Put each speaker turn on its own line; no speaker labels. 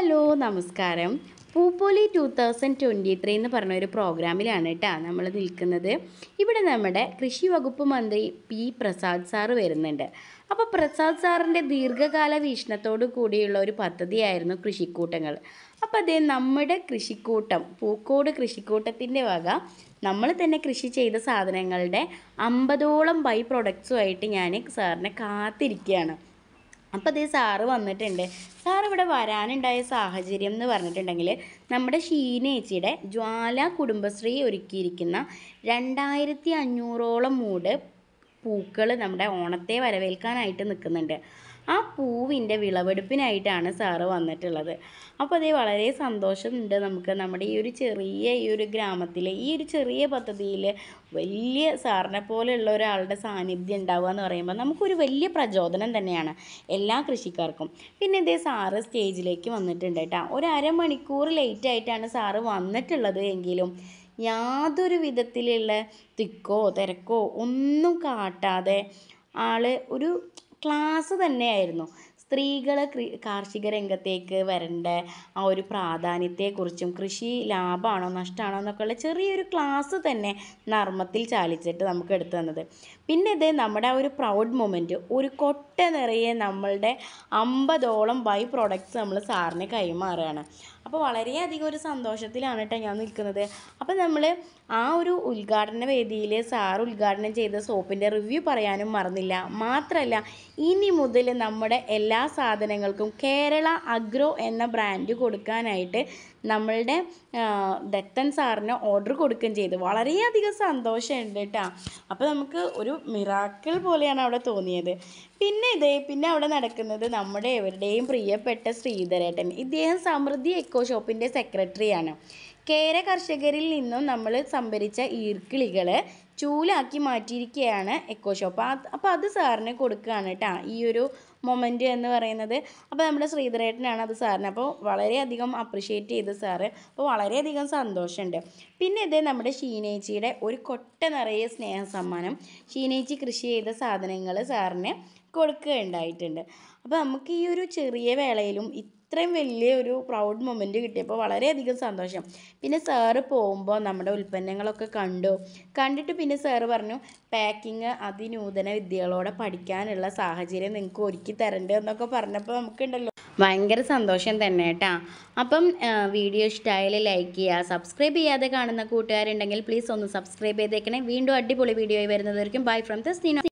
hello നമസ്കാരം Poopoli two thousand twenty three എന്ന് പറഞ്ഞ ഒരു പ്രോഗ്രാമിലാണ് കേട്ടോ നമ്മൾ നിൽക്കുന്നത് ഇവിടെ നമ്മുടെ കൃഷി വകുപ്പ് മന്ത്രി പി പ്രസാദ് സാറ് വരുന്നുണ്ട് അപ്പോൾ പ്രസാദ് സാറിൻ്റെ ദീർഘകാല വീക്ഷണത്തോടു കൂടിയുള്ള ഒരു പദ്ധതിയായിരുന്നു കൃഷിക്കൂട്ടങ്ങൾ അപ്പോൾ അതേ നമ്മുടെ കൃഷിക്കൂട്ടം പൂക്കോട് കൃഷിക്കൂട്ടത്തിൻ്റെ വക നമ്മൾ തന്നെ കൃഷി ചെയ്ത സാധനങ്ങളുടെ അമ്പതോളം ബൈ പ്രൊഡക്ട്സുമായിട്ട് ഞാൻ സാറിനെ കാത്തിരിക്കുകയാണ് അപ്പോൾ അതേ സാറ് വന്നിട്ടുണ്ട് സാർ ഇവിടെ വരാനുണ്ടായ സാഹചര്യം എന്ന് പറഞ്ഞിട്ടുണ്ടെങ്കിൽ നമ്മുടെ ഷീനേച്ചിയുടെ ജ്വാല കുടുംബശ്രീ ഒരുക്കിയിരിക്കുന്ന രണ്ടായിരത്തി അഞ്ഞൂറോളം മൂട് പൂക്കൾ നമ്മുടെ ഓണത്തെ വരവേൽക്കാനായിട്ട് നിൽക്കുന്നുണ്ട് ആ പൂവിൻ്റെ വിളവെടുപ്പിനായിട്ടാണ് സാറ് വന്നിട്ടുള്ളത് അപ്പോൾ അതേ വളരെ സന്തോഷമുണ്ട് നമുക്ക് നമ്മുടെ ഈ ഒരു ചെറിയ ഈ ഒരു ഗ്രാമത്തിൽ ഈ ഒരു ചെറിയ പദ്ധതിയിൽ വലിയ സാറിനെ പോലെയുള്ള ഒരാളുടെ സാന്നിധ്യം ഉണ്ടാവുക എന്ന് പറയുമ്പോൾ നമുക്കൊരു വലിയ പ്രചോദനം തന്നെയാണ് എല്ലാ കൃഷിക്കാർക്കും പിന്നെ ഇതേ സാറ് സ്റ്റേജിലേക്ക് വന്നിട്ടുണ്ട് കേട്ടോ ഒരു അരമണിക്കൂർ ലേറ്റായിട്ടാണ് സാറ് വന്നിട്ടുള്ളത് എങ്കിലും യാതൊരു വിധത്തിലുള്ള തിക്കോ തിരക്കോ ഒന്നും കാട്ടാതെ ആൾ ഒരു ക്ലാസ് തന്നെയായിരുന്നു സ്ത്രീകൾ കാർഷിക രംഗത്തേക്ക് വരേണ്ട ആ ഒരു പ്രാധാന്യത്തെക്കുറിച്ചും കൃഷി ലാഭമാണോ നഷ്ടമാണോ എന്നൊക്കെയുള്ള ചെറിയൊരു ക്ലാസ് തന്നെ നർമ്മത്തിൽ ചാലിച്ചിട്ട് നമുക്ക് എടുത്തു തന്നത് പിന്നെ ഇത് നമ്മുടെ ആ ഒരു പ്രൗഡ് മൊമെൻറ്റ് ഒരു കൊട്ട നിറയെ നമ്മളുടെ അമ്പതോളം ബൈ പ്രൊഡക്ട്സ് നമ്മൾ സാറിന് കൈമാറുകയാണ് അപ്പോൾ വളരെയധികം ഒരു സന്തോഷത്തിലാണ് കേട്ടോ ഞാൻ നിൽക്കുന്നത് അപ്പോൾ നമ്മൾ ആ ഒരു ഉദ്ഘാടന വേദിയിൽ സാർ ഉദ്ഘാടനം ചെയ്ത സോപ്പിൻ്റെ റിവ്യൂ പറയാനും മറന്നില്ല മാത്രമല്ല ഇനി മുതൽ നമ്മുടെ എല്ലാ സാധനങ്ങൾക്കും കേരള അഗ്രോ എന്ന ബ്രാൻഡ് കൊടുക്കാനായിട്ട് നമ്മളുടെ ദത്തൻ സാറിന് ഓർഡർ കൊടുക്കുകയും ചെയ്തു വളരെയധികം സന്തോഷമുണ്ട് കേട്ടോ അപ്പോൾ നമുക്ക് ഒരു മിറാക്കിൾ പോലെയാണ് അവിടെ തോന്നിയത് പിന്നെ ഇതേ പിന്നെ അവിടെ നടക്കുന്നത് നമ്മുടെ എവരുടെയും പ്രിയപ്പെട്ട ശ്രീധരേട്ടൻ ഇദ്ദേഹം സമൃദ്ധി എക്കോ ഷോപ്പിൻ്റെ സെക്രട്ടറിയാണ് കേര കർഷകരിൽ നിന്നും നമ്മൾ സംഭരിച്ച ഈർക്കിളികളെ ചൂലാക്കി മാറ്റിയിരിക്കുകയാണ് എക്കോ ഷോപ്പ് അപ്പോൾ അത് സാറിന് കൊടുക്കുകയാണ് കേട്ടോ ഈ ഒരു മൊമെൻ്റ് എന്ന് പറയുന്നത് അപ്പോൾ നമ്മുടെ ശ്രീധരേട്ടനാണ് അത് സാറിന് അപ്പോൾ വളരെയധികം അപ്രിഷ്യേറ്റ് ചെയ്ത് സാറ് അപ്പോൾ വളരെയധികം സന്തോഷമുണ്ട് പിന്നെ ഇത് നമ്മുടെ ഷീനേച്ചിയുടെ ഒരു കൊട്ട നിറയെ സ്നേഹ സമ്മാനം ഷീനേച്ചി കൃഷി ചെയ്ത സാധനങ്ങൾ സാറിന് കൊടുക്കുകയുണ്ടായിട്ടുണ്ട് അപ്പോൾ നമുക്ക് ഈ ഒരു ചെറിയ വേളയിലും ഇത്രയും വലിയ ഒരു പ്രൗഡ് മൊമെൻ്റ് കിട്ടിയപ്പോൾ വളരെയധികം സന്തോഷം പിന്നെ സാറ് പോകുമ്പോൾ നമ്മുടെ ഉൽപ്പന്നങ്ങളൊക്കെ കണ്ടു കണ്ടിട്ട് പിന്നെ സാറ് പറഞ്ഞു പാക്കിങ് അതിനൂതന വിദ്യകളോടെ പഠിക്കാനുള്ള സാഹചര്യം നിങ്ങൾക്ക് ഒരുക്കി തരണ്ട് എന്നൊക്കെ പറഞ്ഞപ്പോൾ നമുക്കുണ്ടല്ലോ ഭയങ്കര സന്തോഷം തന്നെ കേട്ടോ അപ്പം വീഡിയോ ഇഷ്ടമായാൽ ലൈക്ക് ചെയ്യുക സബ്സ്ക്രൈബ് ചെയ്യാതെ കാണുന്ന കൂട്ടുകാരുണ്ടെങ്കിൽ പ്ലീസ് ഒന്ന് സബ്സ്ക്രൈബ് ചെയ്തേക്കണേ വീണ്ടും അടിപൊളി വീഡിയോ ആയി വരുന്നതായിരിക്കും ബൈ ഫ്രം ദ